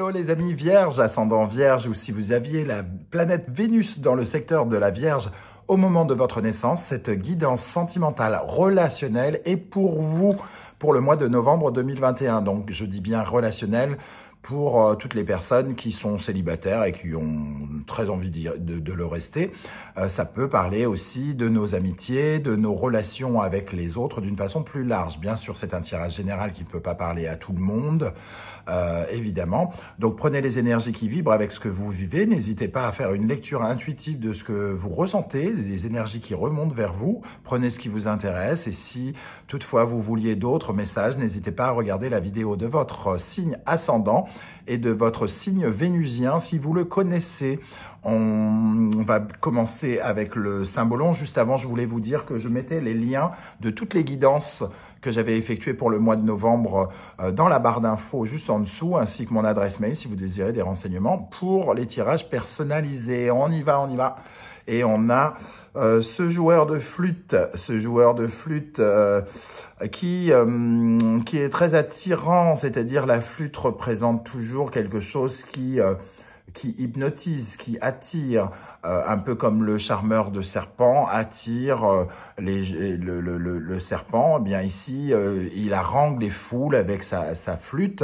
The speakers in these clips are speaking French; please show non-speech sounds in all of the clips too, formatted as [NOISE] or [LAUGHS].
Hello les amis Vierge, ascendant Vierge, ou si vous aviez la planète Vénus dans le secteur de la Vierge au moment de votre naissance, cette guidance sentimentale relationnelle est pour vous pour le mois de novembre 2021. Donc je dis bien relationnelle pour euh, toutes les personnes qui sont célibataires et qui ont très envie de, le rester. Euh, ça peut parler aussi de nos amitiés, de nos relations avec les autres d'une façon plus large. Bien sûr, c'est un tirage général qui ne peut pas parler à tout le monde, euh, évidemment. Donc prenez les énergies qui vibrent avec ce que vous vivez. N'hésitez pas à faire une lecture intuitive de ce que vous ressentez, des énergies qui remontent vers vous. Prenez ce qui vous intéresse et si toutefois vous vouliez d'autres messages, n'hésitez pas à regarder la vidéo de votre signe ascendant et de votre signe vénusien si vous le connaissez. On va commencer avec le symbolon. Juste avant, je voulais vous dire que je mettais les liens de toutes les guidances que j'avais effectuées pour le mois de novembre euh, dans la barre d'infos juste en dessous, ainsi que mon adresse mail si vous désirez des renseignements pour les tirages personnalisés. On y va, on y va. Et on a euh, ce joueur de flûte, ce joueur de flûte euh, qui, euh, qui est très attirant, c'est-à-dire la flûte représente toujours quelque chose qui qui hypnotise, qui attire, un peu comme le charmeur de serpent attire les, le, serpent, eh bien ici, il harangue les foules avec sa, sa, flûte.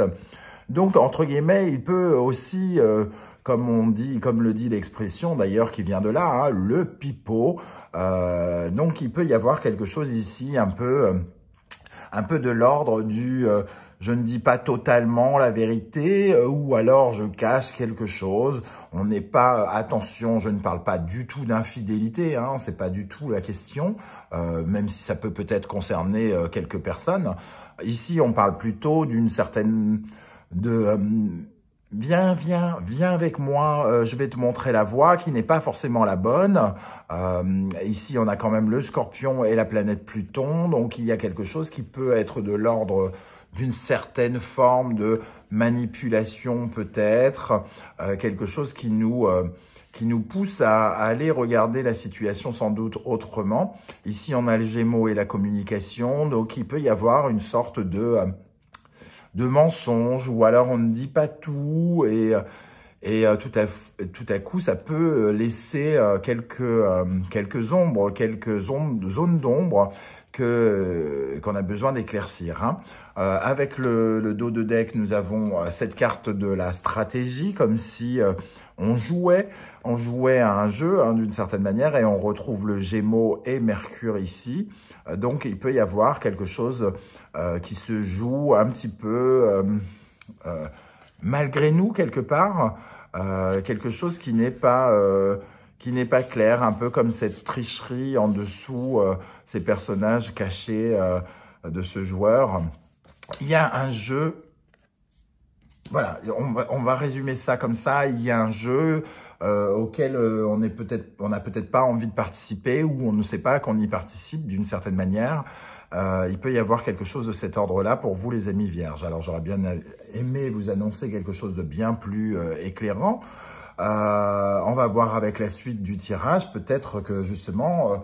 Donc, entre guillemets, il peut aussi comme on dit, comme le dit l'expression d'ailleurs qui vient de là, hein, le pipeau. Euh, donc il peut y avoir quelque chose ici un peu, euh, un peu de l'ordre du euh, je ne dis pas totalement la vérité euh, ou alors je cache quelque chose. On n'est pas, attention, je ne parle pas du tout d'infidélité, hein, c'est pas du tout la question, euh, même si ça peut peut-être concerner quelques personnes. Ici, on parle plutôt d'une certaine de viens, viens, viens avec moi, euh, je vais te montrer la voie qui n'est pas forcément la bonne. Euh, ici, on a quand même le scorpion et la planète Pluton, donc il y a quelque chose qui peut être de l'ordre d'une certaine forme de manipulation peut-être, euh, quelque chose qui nous, qui nous pousse à, aller regarder la situation sans doute autrement. Ici, on a le Gémeaux et la communication, donc il peut y avoir une sorte de de mensonges, ou alors on ne dit pas tout, et, et euh, tout, à, tout à coup, ça peut euh, laisser euh, quelques, quelques ombres, quelques zones d'ombre que qu'on a besoin d'éclaircir. Hein. avec le, dos de deck, nous avons cette carte de la stratégie, comme si on jouait, on jouait à un jeu hein, d'une certaine manière et on retrouve le Gémeaux et Mercure ici. Euh, donc il peut y avoir quelque chose euh, qui se joue un petit peu euh, malgré nous quelque part, quelque chose qui n'est pas qui n'est pas clair, un peu comme cette tricherie en dessous, ces personnages cachés de ce joueur. Il y a un jeu voilà, on va, résumer ça comme ça. Il y a un jeu euh, auquel euh, on est peut-être, on n'a peut-être pas envie de participer ou on ne sait pas qu'on y participe d'une certaine manière. Euh, il peut y avoir quelque chose de cet ordre-là pour vous, les amis vierges. Alors, j'aurais bien aimé vous annoncer quelque chose de bien plus éclairant. on va voir avec la suite du tirage. Peut-être que justement,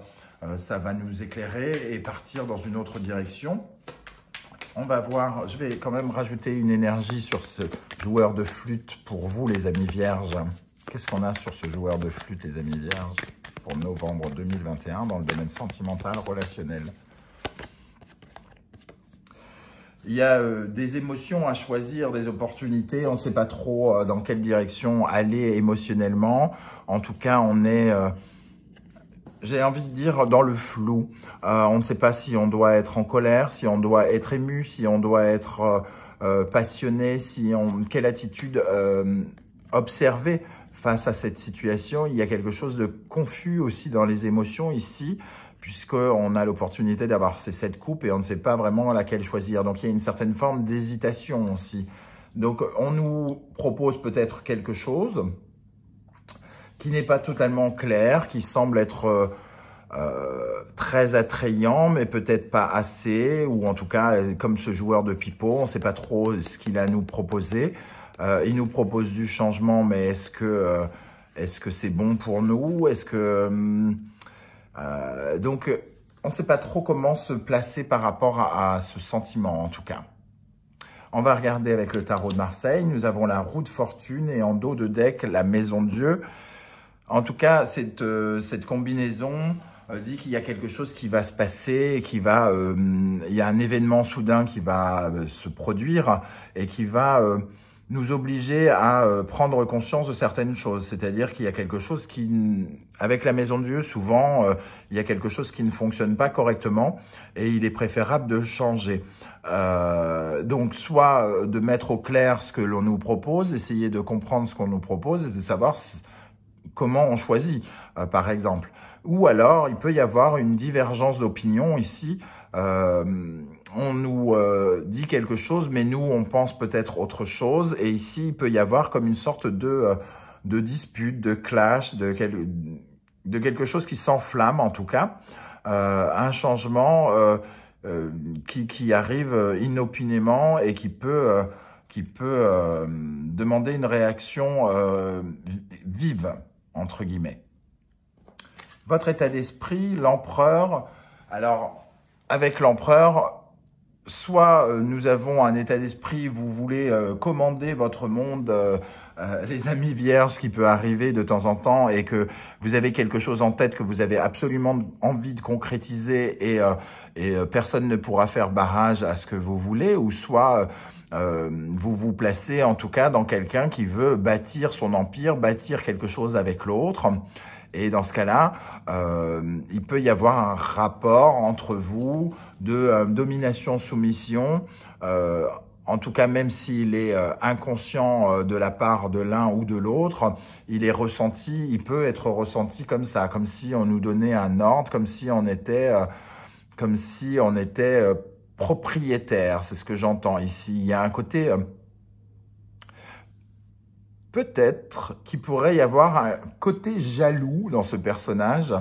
ça va nous éclairer et partir dans une autre direction. On va voir, je vais quand même rajouter une énergie sur ce joueur de flûte pour vous, les amis vierges. Qu'est-ce qu'on a sur ce joueur de flûte, les amis vierges, pour novembre 2021 dans le domaine sentimental, relationnel il y a euh, des émotions à choisir, des opportunités. On ne sait pas trop euh, dans quelle direction aller émotionnellement. En tout cas, on est... Euh, j'ai envie de dire, dans le flou. Euh, on ne sait pas si on doit être en colère, si on doit être ému, si on doit être euh, euh, passionné, si on, quelle attitude observer face à cette situation. Il y a quelque chose de confus aussi dans les émotions ici puisqu'on a l'opportunité d'avoir ces sept coupes et on ne sait pas vraiment laquelle choisir. Donc il y a une certaine forme d'hésitation aussi. Donc on nous propose peut-être quelque chose, qui n'est pas totalement clair, qui semble être euh, euh, très attrayant, mais peut-être pas assez, ou en tout cas, comme ce joueur de pipeau, on ne sait pas trop ce qu'il a à nous proposer. Euh, il nous propose du changement, mais est-ce que est-ce que c'est bon pour nous Est-ce que donc on ne sait pas trop comment se placer par rapport à, ce sentiment en tout cas. On va regarder avec le tarot de Marseille. Nous avons la roue de fortune et en dos de deck la maison de Dieu. En tout cas, cette, euh, cette combinaison euh, dit qu'il y a quelque chose qui va se passer, qui va, euh, il y a un événement soudain qui va se produire et qui va nous obliger à prendre conscience de certaines choses. C'est-à-dire qu'il y a quelque chose qui, avec la maison de Dieu, souvent, il y a quelque chose qui ne fonctionne pas correctement et il est préférable de changer. donc, soit de mettre au clair ce que l'on nous propose, essayer de comprendre ce qu'on nous propose et de savoir si, comment on choisit, euh, par exemple. Ou alors, il peut y avoir une divergence d'opinion ici. Euh, on nous euh, dit quelque chose, mais nous, on pense peut-être autre chose. Et ici, il peut y avoir comme une sorte de, de dispute, de clash, de, de quelque chose qui s'enflamme, en tout cas. un changement qui, qui, arrive inopinément et qui peut qui peut demander une réaction vive entre guillemets. Votre état d'esprit, l'empereur, alors avec l'empereur, soit euh, nous avons un état d'esprit, vous voulez euh, commander votre monde euh, euh, les amis vierges, qui peut arriver de temps en temps et que vous avez quelque chose en tête que vous avez absolument envie de concrétiser et, euh, euh, personne ne pourra faire barrage à ce que vous voulez, ou soit vous vous placez en tout cas dans quelqu'un qui veut bâtir son empire, bâtir quelque chose avec l'autre. Et dans ce cas-là, il peut y avoir un rapport entre vous de domination-soumission en tout cas même s'il est euh, inconscient euh, de la part de l'un ou de l'autre, il est ressenti, il peut être ressenti comme ça, comme si on nous donnait un ordre, comme si on était, euh, comme si on était propriétaire. C'est ce que j'entends ici. Il y a un côté peut-être qu'il pourrait y avoir un côté jaloux dans ce personnage.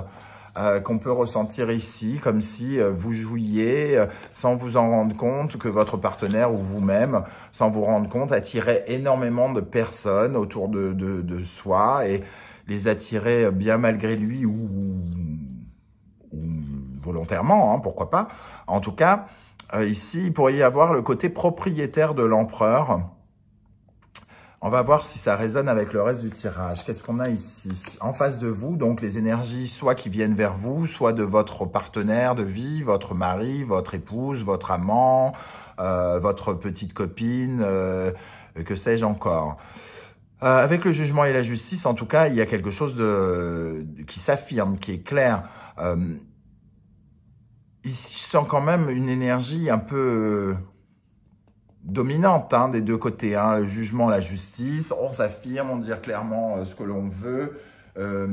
Euh, qu'on peut ressentir ici, comme si euh, vous jouiez euh, sans vous en rendre compte, que votre partenaire ou vous-même, sans vous rendre compte, attirait énormément de personnes autour de, de, soi et les attirait bien malgré lui ou, volontairement, hein, pourquoi pas. En tout cas, ici, il pourrait y avoir le côté propriétaire de l'empereur on va voir si ça résonne avec le reste du tirage. Qu'est-ce qu'on a ici En face de vous, donc les énergies soit qui viennent vers vous, soit de votre partenaire de vie, votre mari, votre épouse, votre amant, euh, votre petite copine, euh, que sais-je encore. Euh, avec le jugement et la justice, en tout cas, il y a quelque chose de, qui s'affirme, qui est clair. Ici, je sens quand même une énergie un peu dominante hein, des deux côtés, hein, le jugement, la justice. On s'affirme, on dit clairement euh, ce que l'on veut, euh,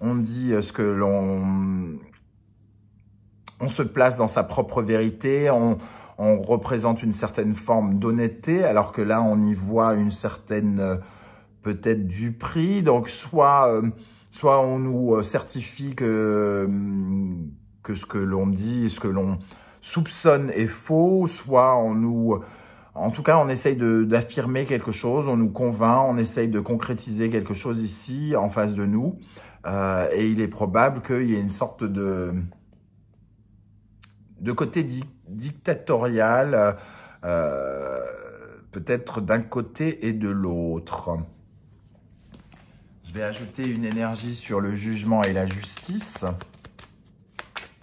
on dit euh, ce que l'on... On se place dans sa propre vérité, on, représente une certaine forme d'honnêteté, alors que là, on y voit une certaine, peut-être, du prix. Donc, soit, soit on nous certifie que, que ce que l'on dit, ce que l'on soupçonne est faux, soit on nous en tout cas, on essaye d'affirmer quelque chose, on nous convainc, on essaye de concrétiser quelque chose ici, en face de nous. Euh, et il est probable qu'il y ait une sorte de, de côté dictatorial, euh, peut-être d'un côté et de l'autre. Je vais ajouter une énergie sur le jugement et la justice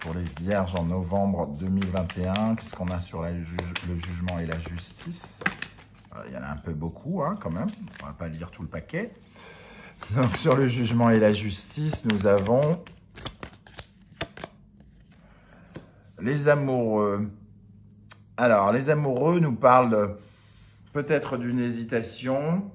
pour les Vierges en novembre 2021. Qu'est-ce qu'on a sur la le jugement et la justice euh, Il y en a un peu beaucoup hein, quand même, on va pas lire tout le paquet. Donc sur le jugement et la justice, nous avons les amoureux. Alors les amoureux nous parlent peut-être d'une hésitation.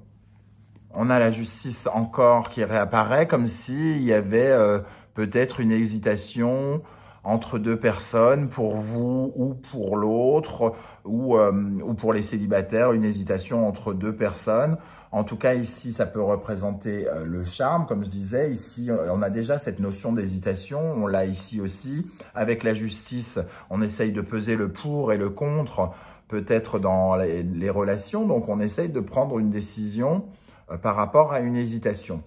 On a la justice encore qui réapparaît comme s'il y avait... Euh, peut-être une hésitation entre deux personnes, pour vous ou pour l'autre, ou, euh, ou pour les célibataires, une hésitation entre deux personnes. En tout cas, ici, ça peut représenter euh, le charme, comme je disais. Ici, euh, on a déjà cette notion d'hésitation, on l'a ici aussi. Avec la justice, on essaye de peser le pour et le contre, peut-être dans les, relations. Donc, on essaye de prendre une décision par rapport à une hésitation.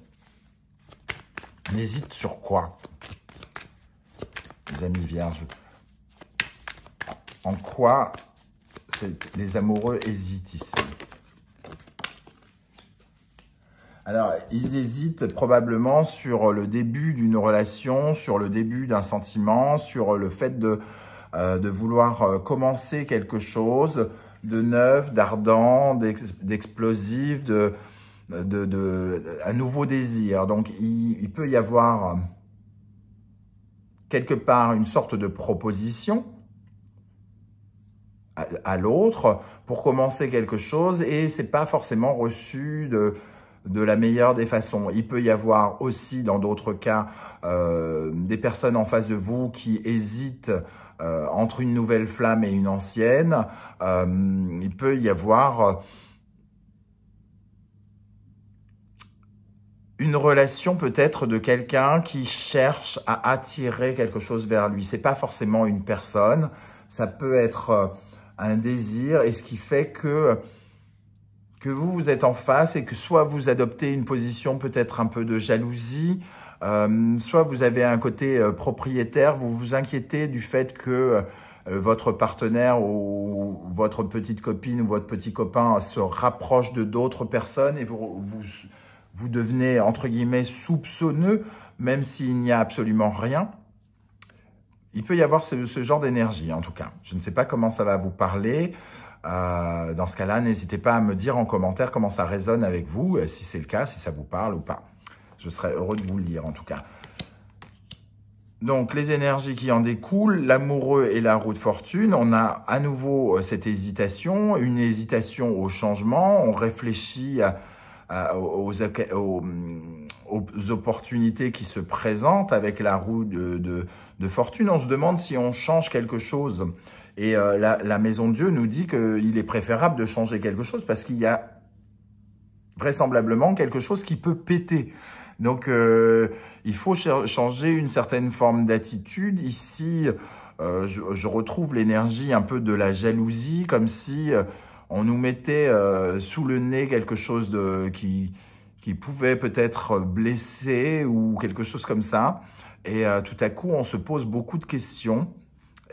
On hésite sur quoi amis vierges. En quoi les amoureux hésitent ici alors, ils hésitent probablement sur le début d'une relation, sur le début d'un sentiment, sur le fait de, euh, de vouloir euh, commencer quelque chose de neuf, d'ardent, d'explosif, de, de, un nouveau désir. Donc, il peut y avoir quelque part une sorte de proposition à, l'autre pour commencer quelque chose et c'est pas forcément reçu de, de la meilleure des façons. Il peut y avoir aussi, dans d'autres cas, euh, des personnes en face de vous qui hésitent euh, entre une nouvelle flamme et une ancienne. Euh, il peut y avoir une relation peut-être de quelqu'un qui cherche à attirer quelque chose vers lui. C'est pas forcément une personne, ça peut être euh, un désir et ce qui fait que que vous, vous êtes en face et que soit vous adoptez une position peut-être un peu de jalousie, euh, soit vous avez un côté euh, propriétaire, vous vous inquiétez du fait que votre partenaire ou, votre petite copine ou votre petit copain se rapproche de d'autres personnes et vous, vous vous devenez entre guillemets soupçonneux, même s'il n'y a absolument rien. Il peut y avoir ce, ce genre d'énergie, en tout cas. Je ne sais pas comment ça va vous parler. Euh, dans ce cas-là, n'hésitez pas à me dire en commentaire comment ça résonne avec vous, euh, si c'est le cas, si ça vous parle ou pas. Je serais heureux de vous le lire, en tout cas. Donc, les énergies qui en découlent, l'amoureux et la roue de fortune, on a à nouveau euh, cette hésitation, une hésitation au changement, on réfléchit à aux, opportunités qui se présentent avec la roue de, fortune. On se demande si on change quelque chose. Et euh, la, maison de Dieu nous dit qu'il est préférable de changer quelque chose parce qu'il y a vraisemblablement quelque chose qui peut péter. Donc, euh, il faut changer une certaine forme d'attitude. Ici, euh, je, retrouve l'énergie un peu de la jalousie, comme si euh, on nous mettait euh, sous le nez quelque chose de, qui, qui pouvait peut-être blesser ou quelque chose comme ça. Et euh, tout à coup, on se pose beaucoup de questions.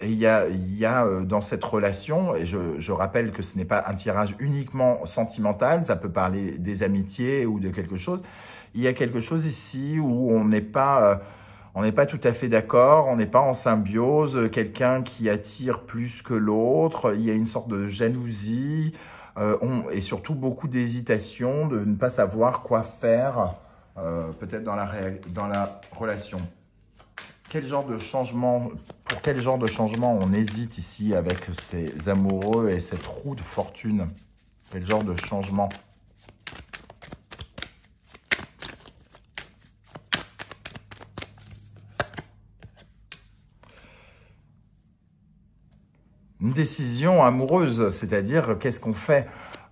Et il y a, y a euh, dans cette relation, et je, je rappelle que ce n'est pas un tirage uniquement sentimental, ça peut parler des amitiés ou de quelque chose, il y a quelque chose ici où on n'est pas on n'est pas tout à fait d'accord, on n'est pas en symbiose, euh, quelqu'un qui attire plus que l'autre, il y a une sorte de jalousie euh, et surtout beaucoup d'hésitation de ne pas savoir quoi faire euh, peut-être dans dans la relation. Quel genre de changement, pour quel genre de changement on hésite ici avec ces amoureux et cette roue de fortune Quel genre de changement une décision amoureuse, c'est-à-dire qu'est-ce qu'on fait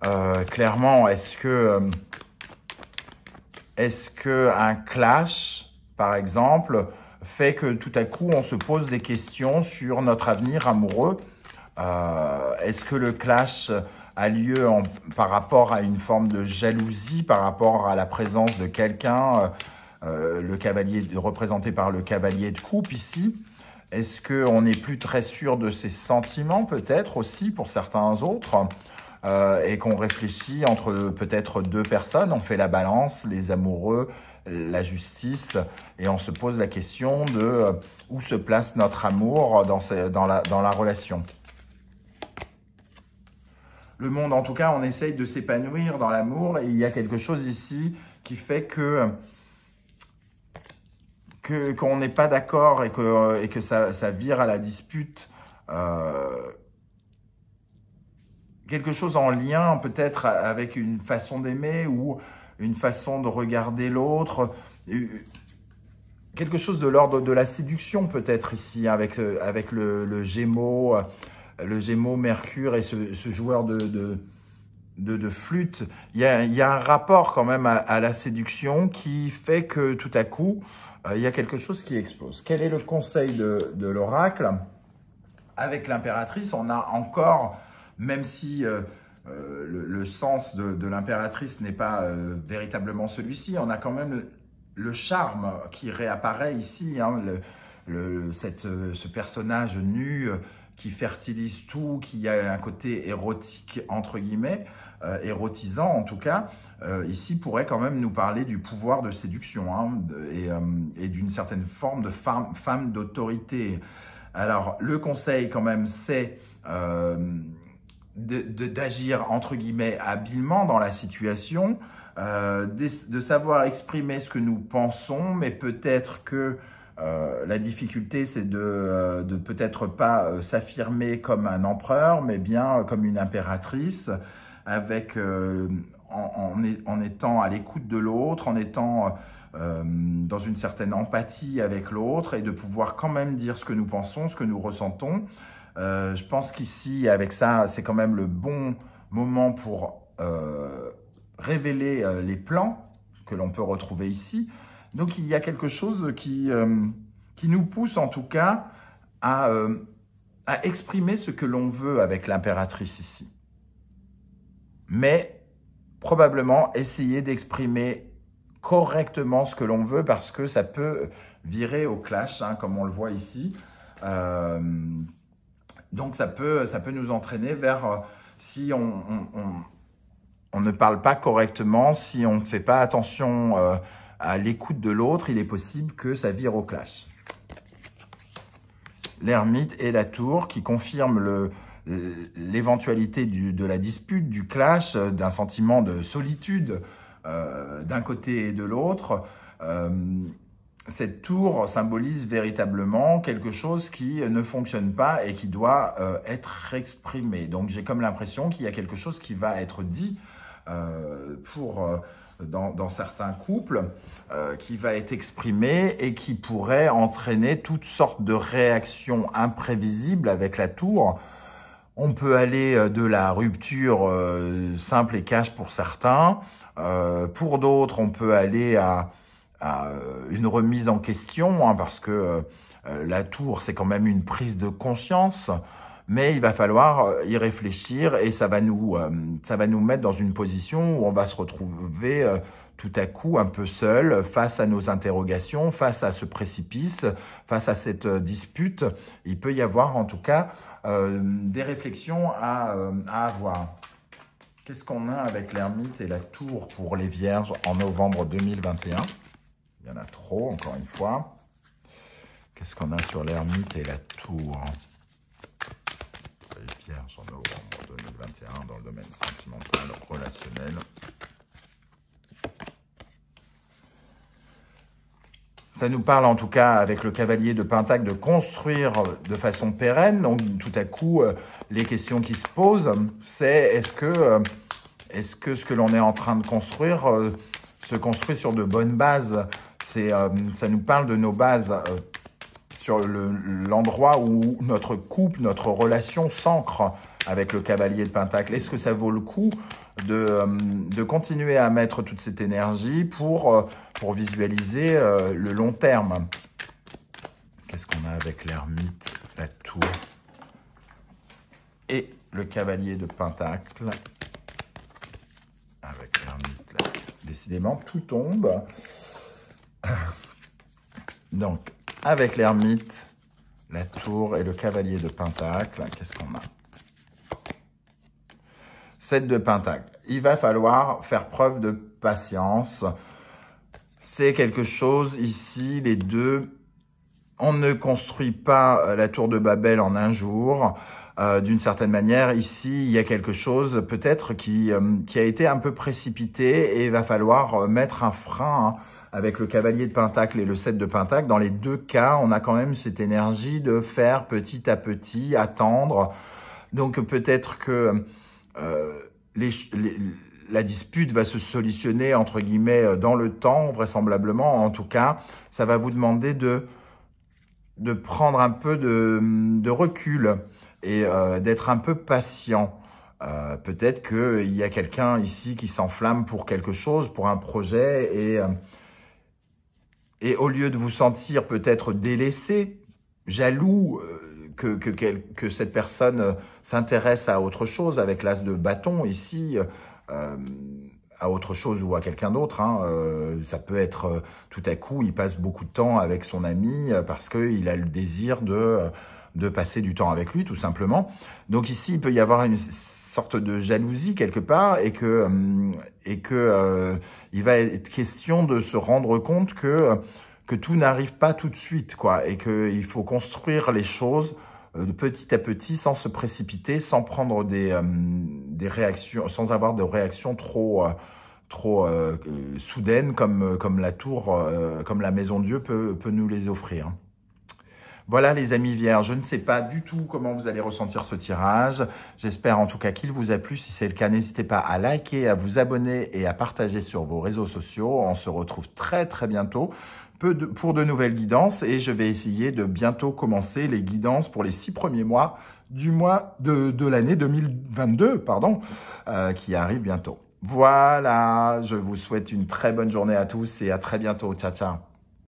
euh, clairement Est-ce que euh, est-ce que un clash, par exemple, fait que tout à coup on se pose des questions sur notre avenir amoureux euh, Est-ce que le clash a lieu par rapport à une forme de jalousie, par rapport à la présence de quelqu'un, le cavalier représenté par le cavalier de coupe ici est-ce qu'on n'est plus très sûr de ses sentiments, peut-être aussi, pour certains autres euh, et qu'on réfléchit entre peut-être deux personnes, on fait la balance, les amoureux, la justice, et on se pose la question de euh, où se place notre amour dans, la, dans la relation. Le monde, en tout cas, on essaye de s'épanouir dans l'amour, et il y a quelque chose ici qui fait que qu'on n'est pas d'accord et que et que ça, vire à la dispute. Euh, quelque chose en lien peut-être avec une façon d'aimer ou une façon de regarder l'autre, euh, quelque chose de l'ordre de la séduction peut-être ici avec, euh, avec le, le, Gémeaux, le Gémeaux, Mercure et ce, joueur de, de, flûte. Il y, a, un rapport quand même à, la séduction qui fait que tout à coup, euh, il y a quelque chose qui explose. Quel est le conseil de, l'oracle Avec l'impératrice, on a encore, même si euh, euh, le, sens de, l'impératrice n'est pas véritablement celui-ci, on a quand même le charme qui réapparaît ici, hein, ce personnage nu qui fertilise tout, qui a un côté érotique, entre guillemets, euh, érotisant en tout cas, euh, ici pourrait quand même nous parler du pouvoir de séduction hein, euh, et, d'une certaine forme de femme, d'autorité. Alors, le conseil quand même, c'est d'agir, de, entre guillemets, habilement dans la situation, de, savoir exprimer ce que nous pensons, mais peut-être que euh, la difficulté, c'est de, euh, peut-être pas euh, s'affirmer comme un empereur, mais bien comme une impératrice, en, étant à l'écoute de l'autre, en étant dans une certaine empathie avec l'autre, et de pouvoir quand même dire ce que nous pensons, ce que nous ressentons. je pense qu'ici, avec ça, c'est quand même le bon moment pour révéler les plans que l'on peut retrouver ici, donc il y a quelque chose qui, euh, qui nous pousse en tout cas euh, à, exprimer ce que l'on veut avec l'impératrice ici. Mais probablement essayer d'exprimer correctement ce que l'on veut parce que ça peut virer au clash, hein, comme on le voit ici. Euh, donc ça peut, ça peut nous entraîner vers, si on ne parle pas correctement, si on ne fait pas attention à l'écoute de l'autre, il est possible que ça vire au clash. L'ermite et la tour qui confirment l'éventualité de la dispute, du clash, d'un sentiment de solitude euh, d'un côté et de l'autre. Euh, cette tour symbolise véritablement quelque chose qui ne fonctionne pas et qui doit euh, être exprimé. Donc j'ai comme l'impression qu'il y a quelque chose qui va être dit pour dans, certains couples, euh, qui va être exprimé et qui pourrait entraîner toutes sortes de réactions imprévisibles avec la tour. On peut aller euh, de la rupture euh, simple et cash pour certains. pour d'autres, on peut aller à, une remise en question, hein, parce que la tour, c'est quand même une prise de conscience mais il va falloir euh, y réfléchir et ça va nous, euh, ça va nous mettre dans une position où on va se retrouver euh, tout à coup un peu seul face à nos interrogations, face à ce précipice, face à cette dispute. Il peut y avoir en tout cas des réflexions à, à avoir. Qu'est-ce qu'on a avec l'ermite et la tour pour les vierges en novembre 2021 Il y en a trop, encore une fois. Qu'est-ce qu'on a sur l'ermite et la tour en 2021 dans le domaine sentimental, relationnel. Ça nous parle en tout cas avec le cavalier de Pentacle de construire de façon pérenne. Donc tout à coup, euh, les questions qui se posent, c'est est-ce que, euh, est -ce que ce que l'on est en train de construire euh, se construit sur de bonnes bases C'est Ça nous parle de nos bases sur l'endroit où notre couple, notre relation s'ancre avec le cavalier de Pentacle. Est-ce que ça vaut le coup de, euh, continuer à mettre toute cette énergie pour, euh, pour visualiser euh, le long terme Qu'est-ce qu'on a avec l'ermite, la tour et le cavalier de Pentacle avec l'ermite Décidément, tout tombe. [LAUGHS] Donc, avec l'ermite, la tour et le cavalier de pentacle. Qu'est-ce qu'on a 7 de pentacle. Il va falloir faire preuve de patience. C'est quelque chose ici, les deux. On ne construit pas euh, la tour de Babel en un jour. Euh, d'une certaine manière, ici, il y a quelque chose peut-être qui, euh, a été un peu précipité et il va falloir mettre un frein. Hein, avec le cavalier de pentacle et le 7 de pentacle, dans les deux cas, on a quand même cette énergie de faire petit à petit, attendre. Donc peut-être que euh, les, la dispute va se solutionner, entre guillemets, euh, dans le temps, vraisemblablement. En tout cas, ça va vous demander de, de prendre un peu de, recul et euh, d'être un peu patient. peut-être qu'il y a quelqu'un ici qui s'enflamme pour quelque chose, pour un projet, et et au lieu de vous sentir peut-être délaissé, jaloux euh, que, que, que cette personne euh, s'intéresse à autre chose, avec l'as de bâton ici, euh, à autre chose ou à quelqu'un d'autre. Hein, ça peut être tout à coup, il passe beaucoup de temps avec son ami parce qu'il a le désir de, de passer du temps avec lui, tout simplement. Donc ici, il peut y avoir une sorte de jalousie quelque part et que euh, et que euh, il va être question de se rendre compte que que tout n'arrive pas tout de suite quoi et que il faut construire les choses euh, de petit à petit sans se précipiter sans prendre des des réactions sans avoir de réactions trop trop soudaines comme comme la tour comme la maison Dieu peut peut nous les offrir. Voilà les amis vierges, je ne sais pas du tout comment vous allez ressentir ce tirage. J'espère en tout cas qu'il vous a plu. Si c'est le cas, n'hésitez pas à liker, à vous abonner et à partager sur vos réseaux sociaux. On se retrouve très très bientôt pour de nouvelles guidances et je vais essayer de bientôt commencer les guidances pour les six premiers mois du mois de, l'année 2022, pardon, euh, qui arrive bientôt. Voilà, je vous souhaite une très bonne journée à tous et à très bientôt. Ciao, ciao.